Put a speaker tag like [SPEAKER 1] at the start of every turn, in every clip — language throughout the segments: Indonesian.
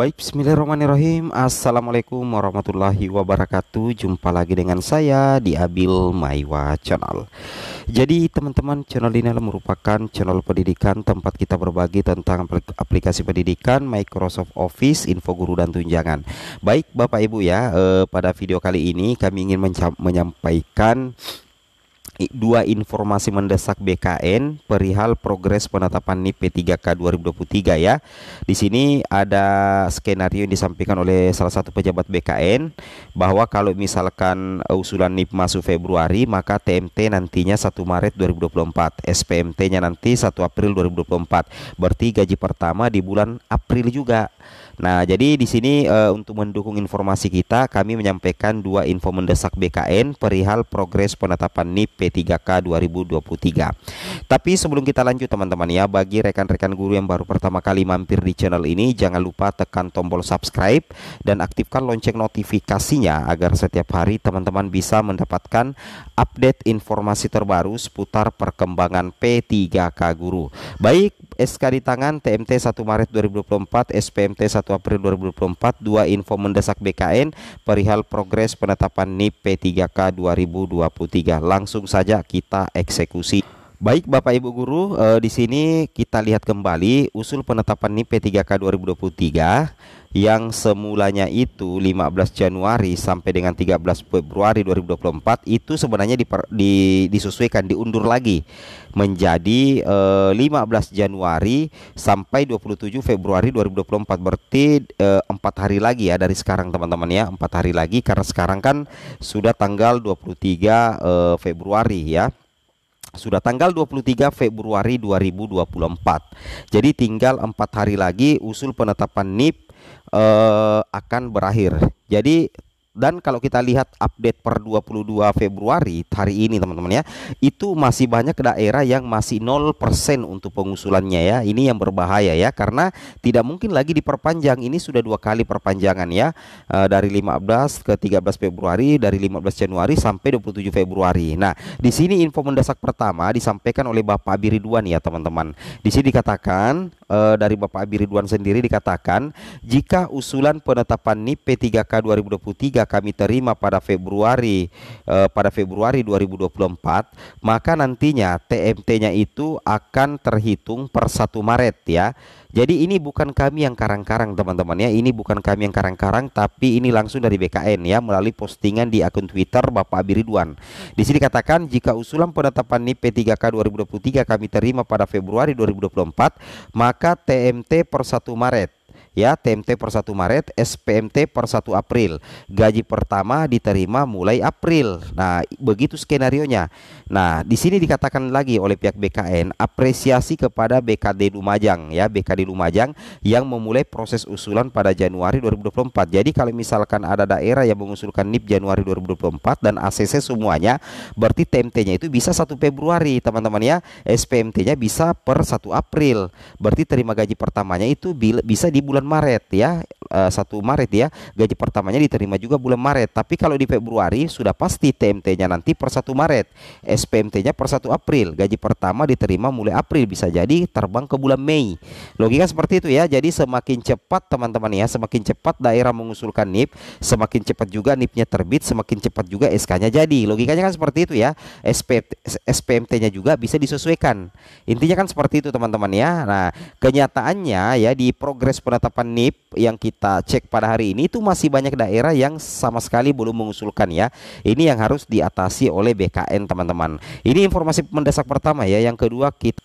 [SPEAKER 1] Baik, bismillahirrahmanirrahim Assalamualaikum warahmatullahi wabarakatuh Jumpa lagi dengan saya di Abil Maiwa Channel Jadi teman-teman channel ini adalah merupakan channel pendidikan Tempat kita berbagi tentang aplikasi pendidikan Microsoft Office, info guru dan Tunjangan Baik Bapak Ibu ya eh, Pada video kali ini kami ingin menyampaikan dua informasi mendesak BKN perihal progres penetapan NIP P3K 2023 ya. Di sini ada skenario yang disampaikan oleh salah satu pejabat BKN bahwa kalau misalkan usulan NIP masuk Februari maka TMT nantinya 1 Maret 2024, SPMT-nya nanti 1 April 2024. Berarti gaji pertama di bulan April juga. Nah, jadi di sini e, untuk mendukung informasi kita kami menyampaikan dua info mendesak BKN perihal progres penetapan NIP P3K 2023. Tapi sebelum kita lanjut teman-teman ya, bagi rekan-rekan guru yang baru pertama kali mampir di channel ini, jangan lupa tekan tombol subscribe dan aktifkan lonceng notifikasinya agar setiap hari teman-teman bisa mendapatkan update informasi terbaru seputar perkembangan P3K guru. Baik, SK di tangan TMT 1 Maret 2024, SPMT 1 April 2024, dua info mendesak BKN perihal progres penetapan NIP P3K 2023. Langsung saja saja kita eksekusi. Baik Bapak Ibu guru, eh, di sini kita lihat kembali usul penetapan NIP P3K 2023 yang semulanya itu 15 Januari sampai dengan 13 Februari 2024 itu sebenarnya diper, di, disesuaikan diundur lagi menjadi eh, 15 Januari sampai 27 Februari 2024 berarti eh, empat eh, hari lagi ya dari sekarang teman-teman ya, empat hari lagi karena sekarang kan sudah tanggal 23 eh, Februari ya sudah tanggal 23 Februari 2024. Jadi tinggal empat hari lagi usul penetapan NIP uh, eh, akan berakhir. Jadi dan kalau kita lihat update per 22 Februari hari ini teman-teman ya itu masih banyak daerah yang masih 0% untuk pengusulannya ya ini yang berbahaya ya karena tidak mungkin lagi diperpanjang ini sudah dua kali perpanjangan ya e, dari 15 ke 13 Februari dari 15 Januari sampai 27 Februari nah di sini info mendesak pertama disampaikan oleh Bapak Biridwan ya teman-teman di sini dikatakan uh, dari Bapak Abi Ridwan sendiri dikatakan jika usulan penetapan NIP P3K 2023 kami terima pada Februari uh, pada Februari 2024 maka nantinya TMT-nya itu akan terhitung per 1 Maret ya jadi ini bukan kami yang karang-karang teman-teman ya. Ini bukan kami yang karang-karang tapi ini langsung dari BKN ya melalui postingan di akun Twitter Bapak Abi Ridwan. Di sini katakan jika usulan penetapan NIP P3K 2023 kami terima pada Februari 2024, maka TMT per 1 Maret ya TMT per 1 Maret, SPMT per 1 April. Gaji pertama diterima mulai April. Nah, begitu skenario nya. Nah, di sini dikatakan lagi oleh pihak BKN apresiasi kepada BKD Lumajang ya, BKD Lumajang yang memulai proses usulan pada Januari 2024. Jadi kalau misalkan ada daerah yang mengusulkan NIP Januari 2024 dan ACC semuanya, berarti TMT-nya itu bisa 1 Februari, teman-teman ya. SPMT-nya bisa per 1 April. Berarti terima gaji pertamanya itu bisa di bulan Maret ya uh, Maret ya. Gaji pertamanya diterima juga bulan Maret. Tapi kalau di Februari sudah pasti TMT-nya nanti per 1 Maret, SPMT-nya per 1 April. Gaji pertama diterima mulai April bisa jadi terbang ke bulan Mei. Logika seperti itu ya. Jadi semakin cepat teman-teman ya, semakin cepat daerah mengusulkan NIP, semakin cepat juga NIP-nya terbit, semakin cepat juga SK-nya jadi. Logikanya kan seperti itu ya. SP, SPMT-nya juga bisa disesuaikan. Intinya kan seperti itu teman-teman ya. Nah, kenyataannya ya di progres penetapan NIP yang kita kita cek pada hari ini itu masih banyak daerah yang sama sekali belum mengusulkan ya. Ini yang harus diatasi oleh BKN teman-teman. Ini informasi mendesak pertama ya. Yang kedua kita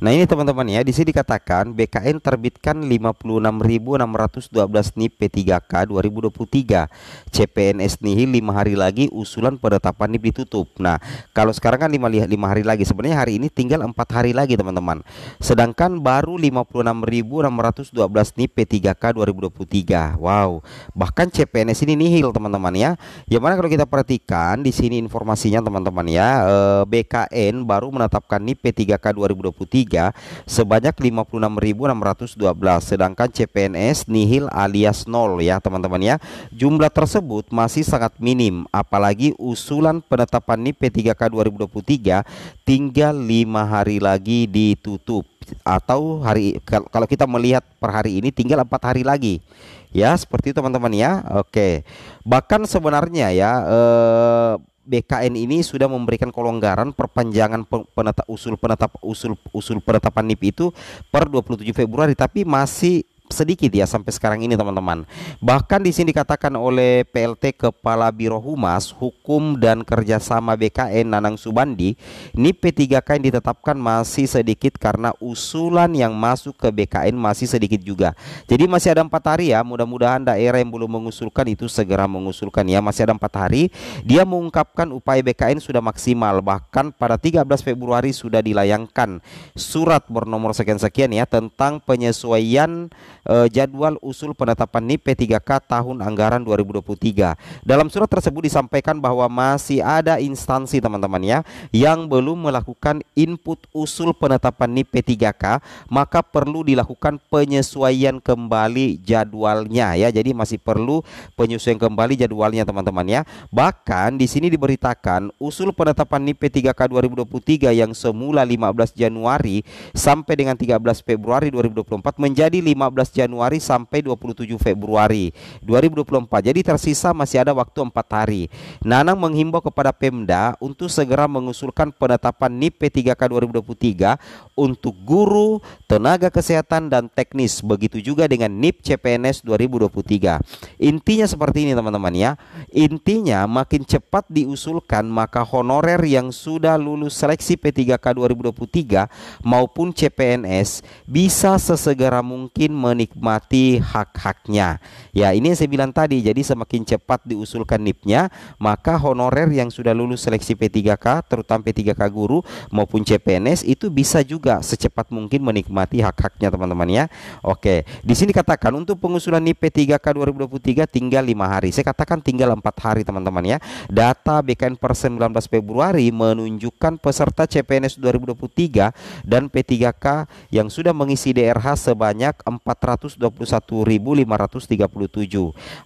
[SPEAKER 1] Nah ini teman-teman ya, di sini dikatakan BKN terbitkan 56.612 NIP P3K 2023. CPNS nihil 5 hari lagi usulan penetapan NIP ditutup. Nah, kalau sekarang kan 5, hari lagi. Sebenarnya hari ini tinggal 4 hari lagi teman-teman. Sedangkan baru 56.612 NIP P3K 2023. Wow, bahkan CPNS ini nihil teman-teman ya. Yang mana kalau kita perhatikan di sini informasinya teman-teman ya, eh, BKN baru menetapkan NIP P3K 2023 3 sebanyak 56.612 sedangkan CPNS nihil alias nol ya teman-teman ya. Jumlah tersebut masih sangat minim apalagi usulan penetapan NIP 3 k 2023 tinggal lima hari lagi ditutup atau hari kalau kita melihat per hari ini tinggal empat hari lagi ya seperti teman-teman ya oke bahkan sebenarnya ya eh, BKN ini sudah memberikan kelonggaran perpanjangan penetap usul penetap usul usul penetapan NIP itu per 27 Februari tapi masih sedikit ya sampai sekarang ini teman-teman. Bahkan di sini dikatakan oleh PLT Kepala Biro Humas Hukum dan Kerjasama BKN Nanang Subandi, ini P3K yang ditetapkan masih sedikit karena usulan yang masuk ke BKN masih sedikit juga. Jadi masih ada empat hari ya. Mudah-mudahan daerah yang belum mengusulkan itu segera mengusulkan ya. Masih ada empat hari. Dia mengungkapkan upaya BKN sudah maksimal. Bahkan pada 13 Februari sudah dilayangkan surat bernomor sekian-sekian ya tentang penyesuaian uh, jadwal usul penetapan NIP P3K tahun anggaran 2023. Dalam surat tersebut disampaikan bahwa masih ada instansi teman-teman ya yang belum melakukan input usul penetapan NIP P3K, maka perlu dilakukan penyesuaian kembali jadwalnya ya. Jadi masih perlu penyesuaian kembali jadwalnya teman-teman ya. Bahkan di sini diberitakan usul penetapan NIP P3K 2023 yang semula 15 Januari sampai dengan 13 Februari 2024 menjadi 15 Januari sampai 27 Februari 2024. Jadi tersisa masih ada waktu empat hari. Nanang menghimbau kepada Pemda untuk segera mengusulkan penetapan NIP P3K 2023 untuk guru, tenaga kesehatan dan teknis. Begitu juga dengan NIP CPNS 2023. Intinya seperti ini teman-teman ya. Intinya makin cepat diusulkan maka honorer yang sudah lulus seleksi P3K 2023 maupun CPNS bisa sesegera mungkin men menikmati hak-haknya. Ya, ini yang saya bilang tadi. Jadi semakin cepat diusulkan NIP-nya, maka honorer yang sudah lulus seleksi P3K, terutama P3K guru maupun CPNS itu bisa juga secepat mungkin menikmati hak-haknya teman-teman ya. Oke, di sini katakan untuk pengusulan NIP P3K 2023 tinggal lima hari. Saya katakan tinggal empat hari teman-teman ya. Data BKN per 19 Februari menunjukkan peserta CPNS 2023 dan P3K yang sudah mengisi DRH sebanyak 400 121.537.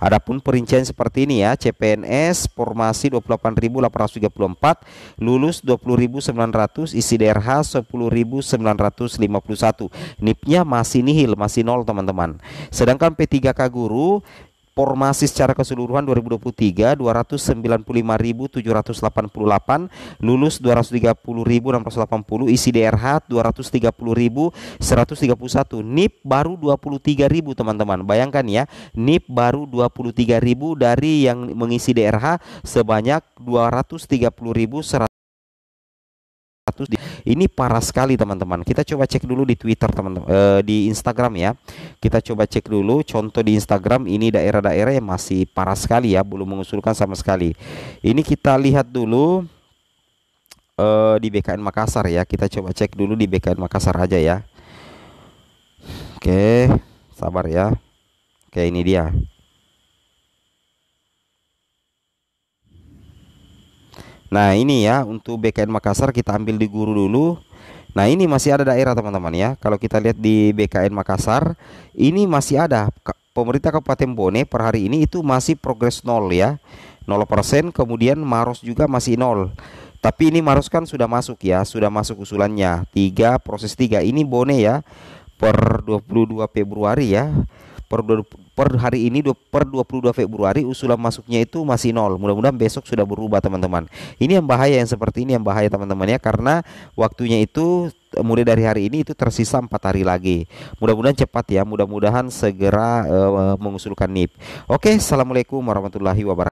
[SPEAKER 1] Adapun perincian seperti ini ya, CPNS formasi 28.834, lulus 20.900, isi DRH 10.951. NIP-nya masih nihil, masih nol teman-teman. Sedangkan P3K guru formasi secara keseluruhan 2023 295.788 lulus 230.680 isi DRH 230.131 NIP baru 23.000 teman-teman bayangkan ya NIP baru 23.000 dari yang mengisi DRH sebanyak 230.100 ini parah sekali teman-teman. Kita coba cek dulu di Twitter teman-teman e, di Instagram ya. Kita coba cek dulu contoh di Instagram ini daerah-daerah yang masih parah sekali ya, belum mengusulkan sama sekali. Ini kita lihat dulu e, di BKN Makassar ya. Kita coba cek dulu di BKN Makassar aja ya. Oke, sabar ya. Oke, ini dia. Nah ini ya untuk BKN Makassar kita ambil di guru dulu Nah ini masih ada daerah teman-teman ya Kalau kita lihat di BKN Makassar Ini masih ada Pemerintah Kabupaten Bone per hari ini itu masih progres nol ya 0% kemudian Maros juga masih nol Tapi ini Maros kan sudah masuk ya Sudah masuk usulannya 3 proses 3 ini Bone ya Per 22 Februari ya per, per hari ini per 22 Februari usulan masuknya itu masih nol mudah-mudahan besok sudah berubah teman-teman ini yang bahaya yang seperti ini yang bahaya teman-teman ya karena waktunya itu e, mulai dari hari ini itu tersisa empat hari lagi mudah-mudahan cepat ya mudah-mudahan segera uh, mengusulkan NIP Oke Assalamualaikum warahmatullahi wabarakatuh